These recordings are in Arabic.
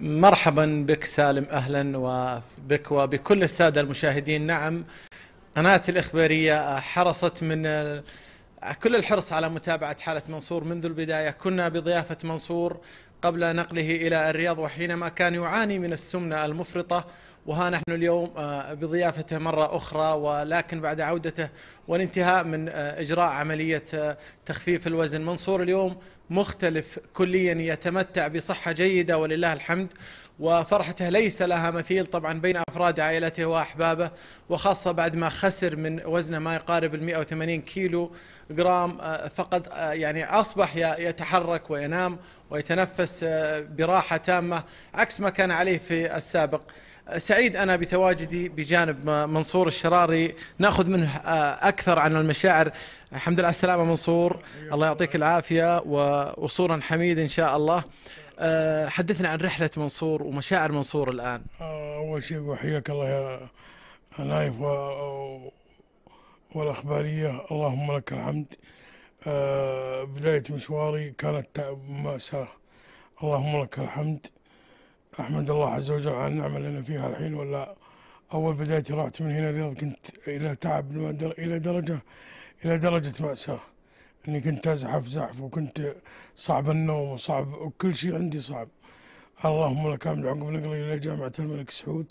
مرحبا بك سالم اهلا وبك وبكل الساده المشاهدين نعم قناه الاخباريه حرصت من كل الحرص على متابعه حاله منصور منذ البدايه كنا بضيافه منصور قبل نقله إلى الرياض وحينما كان يعاني من السمنة المفرطة وها نحن اليوم آه، بضيافته مرة أخرى ولكن بعد عودته والانتهاء من آه، إجراء عملية آه، تخفيف الوزن منصور اليوم مختلف كليا يتمتع بصحة جيدة ولله الحمد وفرحته ليس لها مثيل طبعا بين أفراد عائلته وأحبابه وخاصة بعد ما خسر من وزنه ما يقارب ال 180 كيلو جرام آه، فقد آه، يعني أصبح يتحرك وينام ويتنفس آه، براحة تامة عكس ما كان عليه في السابق سعيد أنا بتواجدي بجانب منصور الشراري ناخذ منه أكثر عن المشاعر الحمد لله السلامة منصور الله يعطيك العافية ووصولا حميد إن شاء الله آه، حدثنا عن رحلة منصور ومشاعر منصور الآن آه، أول شيء وحياك الله يا نايف و... والأخبارية اللهم لك الحمد آه، بداية مشواري كانت تعب مأساة اللهم لك الحمد أحمد الله عز وجل على النعمة اللي أنا فيها الحين ولا أول بدايتي رحت من هنا الرياض كنت إلى تعب إلى درجة إلى درجة مأساة اني كنت ازحف زحف وكنت صعب النوم وصعب وكل شيء عندي صعب اللهم لك الحمد عقب نقلي الى جامعه الملك سعود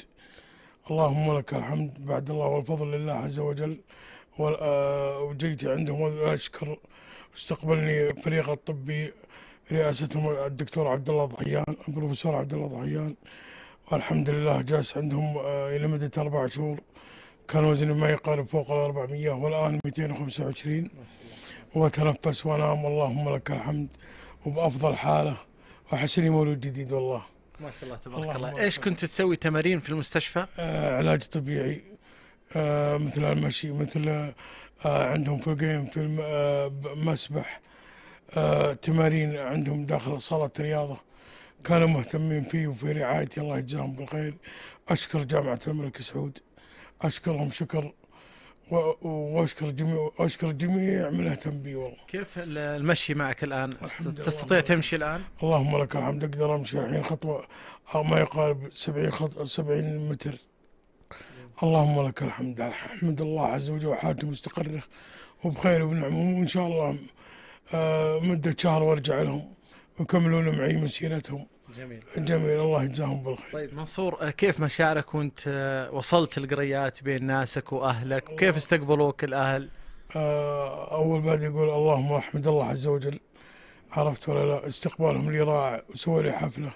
اللهم لك الحمد بعد الله والفضل لله عز وجل آه، وجيتي عندهم واشكر استقبلني فريق الطبي رئاستهم الدكتور عبد الله ضحيان البروفيسور عبد الله ضحيان والحمد لله جالس عندهم آه، لمده اربع شهور كان وزني ما يقارب فوق ال 400 والان 225 ما شاء الله. وأتنفس وأنام اللهم لك الحمد وبأفضل حالة وحسني مولود جديد والله ما شاء الله تبارك الله, الله. ايش كنت تسوي تمارين في المستشفى؟ آه علاج طبيعي آه مثل المشي مثل آه عندهم في الجيم في المسبح آه،, آه تمارين عندهم داخل صالة رياضة كانوا مهتمين فيه وفي رعايتي الله يجزاهم بالخير أشكر جامعة الملك سعود أشكرهم شكر واشكر جميع اشكر الجميع من اهتم بي والله. كيف المشي معك الان؟ تستطيع تمشي الان؟ اللهم لك الحمد اقدر امشي الحين خطوه ما يقارب 70 خطوه 70 متر. اللهم لك الحمد احمد الله عز وجل وحالته مستقره وبخير وبنعمه وان شاء الله آه، مده شهر وارجع لهم. يكملون معي مسيرتهم جميل جميل الله يجزاهم بالخير طيب منصور كيف مشاعرك وانت وصلت القريات بين ناسك واهلك وكيف استقبلوك الاهل؟ آه، اول بعد يقول اللهم احمد الله عز وجل عرفت ولا لا استقبالهم لي رائع وسووا لي حفله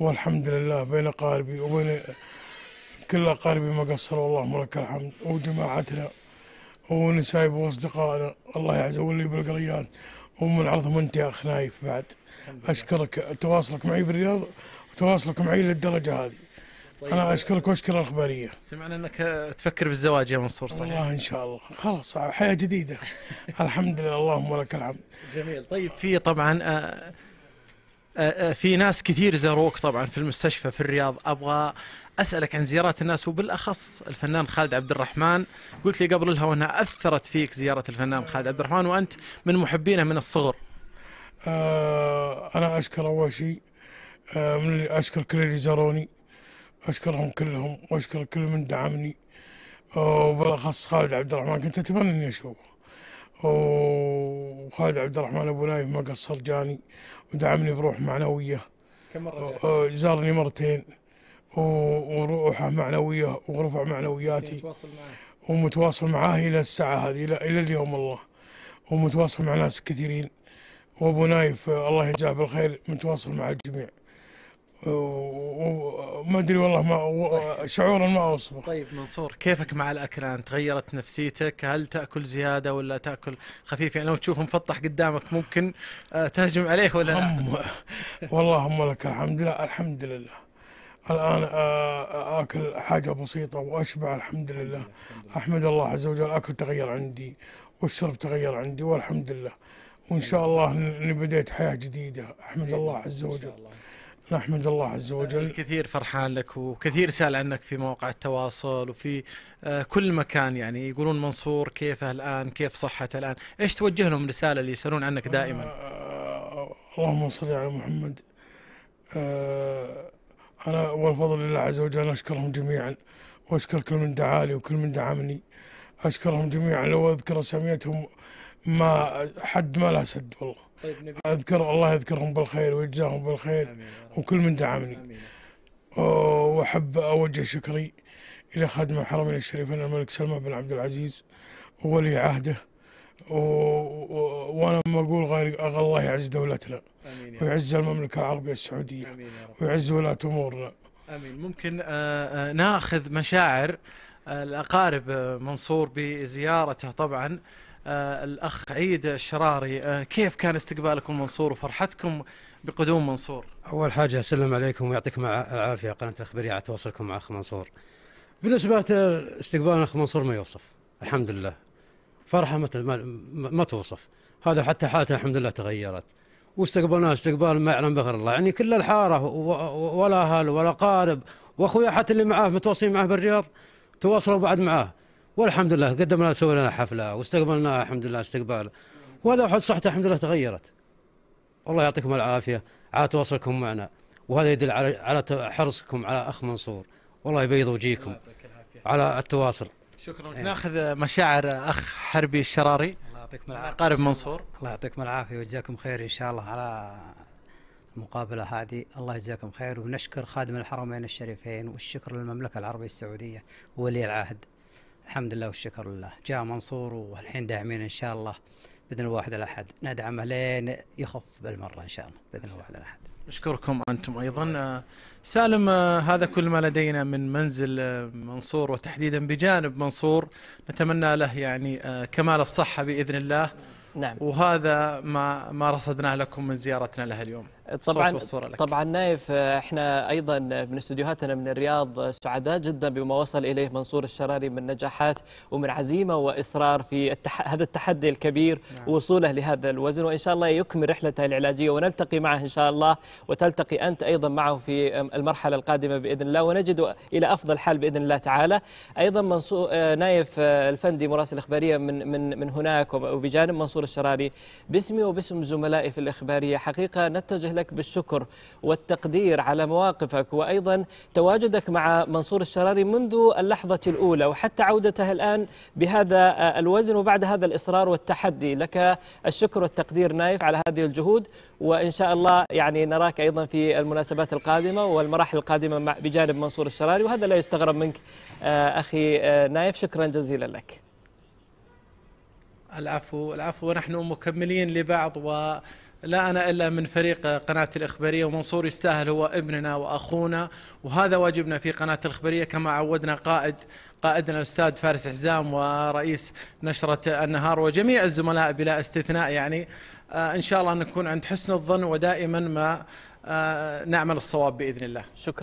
والحمد لله بين اقاربي وبين كل اقاربي ما قصروا اللهم لك الحمد وجماعتنا ونسايب واصدقائنا الله يعزه اللي بالقريان ومن عرضهم انت يا اخ نايف بعد اشكرك تواصلك معي بالرياض وتواصلك معي للدرجه هذه طيب انا اشكرك واشكر الاخباريه سمعنا انك تفكر بالزواج يا منصور صحيح الله ان شاء الله خلاص حياه جديده الحمد لله اللهم لك الحمد جميل طيب في طبعا آه، أه، أه، في ناس كثير زاروك طبعا في المستشفى في الرياض ابغى اسالك عن زيارات الناس وبالاخص الفنان خالد عبد الرحمن قلت لي قبل الهوا انها اثرت فيك زياره الفنان خالد عبد الرحمن وانت من محبينه من الصغر أه، انا اشكر اول شيء آه من اشكر كل اللي زاروني اشكرهم كلهم واشكر كل من دعمني وبالاخص خالد عبد الرحمن كنت اتمنى اني اشوفه وخالد عبد الرحمن ابو نايف ما قصر جاني ودعمني بروح معنويه كم مره أه، أه، زارني مرتين وروحه معنويه ورفع معنوياتي ومتواصل معاه الى الساعه هذه الى اليوم الله ومتواصل مع ناس كثيرين وابو نايف أه، الله يجزاه بالخير متواصل مع الجميع وما ادري والله ما شعورا ما اوصفه طيب منصور كيفك مع الاكلان تغيرت نفسيتك هل تاكل زياده ولا تاكل خفيف يعني لو تشوفه مفطح قدامك ممكن آه، تهجم عليه ولا لا والله هم لك الحمد لله الحمد لله الان آه، آه، اكل حاجه بسيطه واشبع الحمد لله احمد الله عز وجل الاكل تغير عندي والشرب تغير عندي والحمد لله وان شاء الله اني بديت حياه جديده احمد الله عز وجل نحمد الله عز وجل الكثير فرحان لك وكثير سأل عنك في مواقع التواصل وفي آه، كل مكان يعني يقولون منصور كيفه الآن كيف صحته الآن إيش توجه لهم رسالة اللي يسألون عنك آه، دائما اللهم صل على محمد آه، أنا والفضل لله عز وجل أشكرهم جميعا وأشكر كل من دعاني وكل من دعمني أشكرهم جميعا لو أذكر أساميتهم ما حد ما له سد والله طيب اذكر الله يذكرهم بالخير ويجزاهم بالخير وكل من دعمني واحب اوجه شكري الى خادم الحرمين الشريفين الملك سلمان بن عبد العزيز وولي عهده وانا ما اقول غير الله يعز دولتنا آمين ويعز المملكه العربيه السعوديه آمين ويعز ولاه امورنا امين ممكن آه، آه، ناخذ مشاعر آه، الاقارب منصور بزيارته طبعا آه، الاخ عيد الشراري آه، كيف كان استقبالكم منصور وفرحتكم بقدوم منصور اول حاجه اسلم عليكم ويعطيكم العافيه قناه الاخباريه على تواصلكم مع اخ منصور بالنسبه استقبال اخ منصور ما يوصف الحمد لله فرحه ما, ما توصف هذا حتى حالته الحمد لله تغيرت واستقبلناه استقبال ما يعلم بغير الله يعني كل الحاره ولا اهل ولا قارب واخويا حتى اللي معاه متواصلين معاه بالرياض تواصلوا بعد معاه والحمد لله قدمنا سوينا حفله واستقبلنا الحمد لله استقبال وهذا صحته الحمد لله تغيرت الله يعطيكم العافيه على تواصلكم معنا وهذا يدل على على حرصكم على اخ منصور والله يبيض وجيكم على التواصل شكرا أيه. ناخذ مشاعر اخ حربي الشراري الله يعطيكم العافيه قارب منصور الله يعطيكم العافيه وجزاكم خير ان شاء الله على المقابله هذه الله يجزاكم خير ونشكر خادم الحرمين الشريفين والشكر للمملكه العربيه السعوديه وولي العهد الحمد لله والشكر لله جاء منصور والحين داعمين ان شاء الله باذن الواحد الاحد ندعمه لين يخف بالمره ان شاء الله باذن الواحد الاحد نشكركم انتم ايضا آه، سالم آه، هذا كل ما لدينا من منزل آه، منصور وتحديدا بجانب منصور نتمنى له يعني كمال الصحه باذن الله نعم وهذا ما ما رصدناه لكم من زيارتنا له اليوم طبعا طبعا نايف احنا ايضا من استديوهاتنا من الرياض سعداء جدا بما وصل اليه منصور الشراري من نجاحات ومن عزيمه واصرار في التح... هذا التحدي الكبير نعم. ووصوله لهذا الوزن وان شاء الله يكمل رحلته العلاجيه ونلتقي معه ان شاء الله وتلتقي انت ايضا معه في المرحله القادمه باذن الله ونجد الى افضل حال باذن الله تعالى ايضا منصور نايف الفندي مراسل اخباريه من من من هناك وبجانب منصور الشراري باسمي وباسم زملائي في الاخباريه حقيقه نتجه لك بالشكر والتقدير على مواقفك وأيضا تواجدك مع منصور الشراري منذ اللحظة الأولى وحتى عودته الآن بهذا الوزن وبعد هذا الإصرار والتحدي لك الشكر والتقدير نايف على هذه الجهود وإن شاء الله يعني نراك أيضا في المناسبات القادمة والمراحل القادمة بجانب منصور الشراري وهذا لا يستغرب منك آه، أخي آه، نايف شكرا جزيلا لك العفو العفو ونحن مكملين لبعض و لا أنا إلا من فريق قناة الإخبارية ومنصور يستاهل هو ابننا وأخونا وهذا واجبنا في قناة الإخبارية كما عودنا قائد قائدنا الأستاذ فارس حزام ورئيس نشرة النهار وجميع الزملاء بلا استثناء يعني آه، إن شاء الله نكون عند حسن الظن ودائما ما آه، نعمل الصواب بإذن الله شكرا